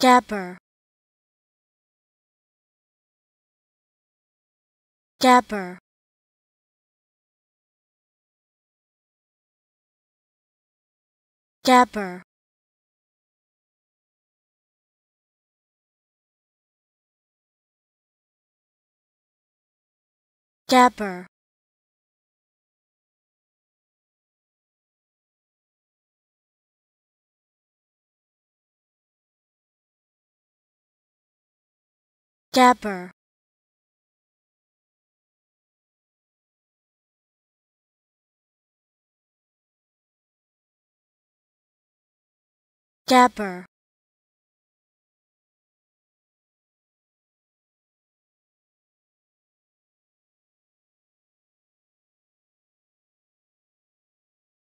dapper dapper dapper dapper Dapper Dapper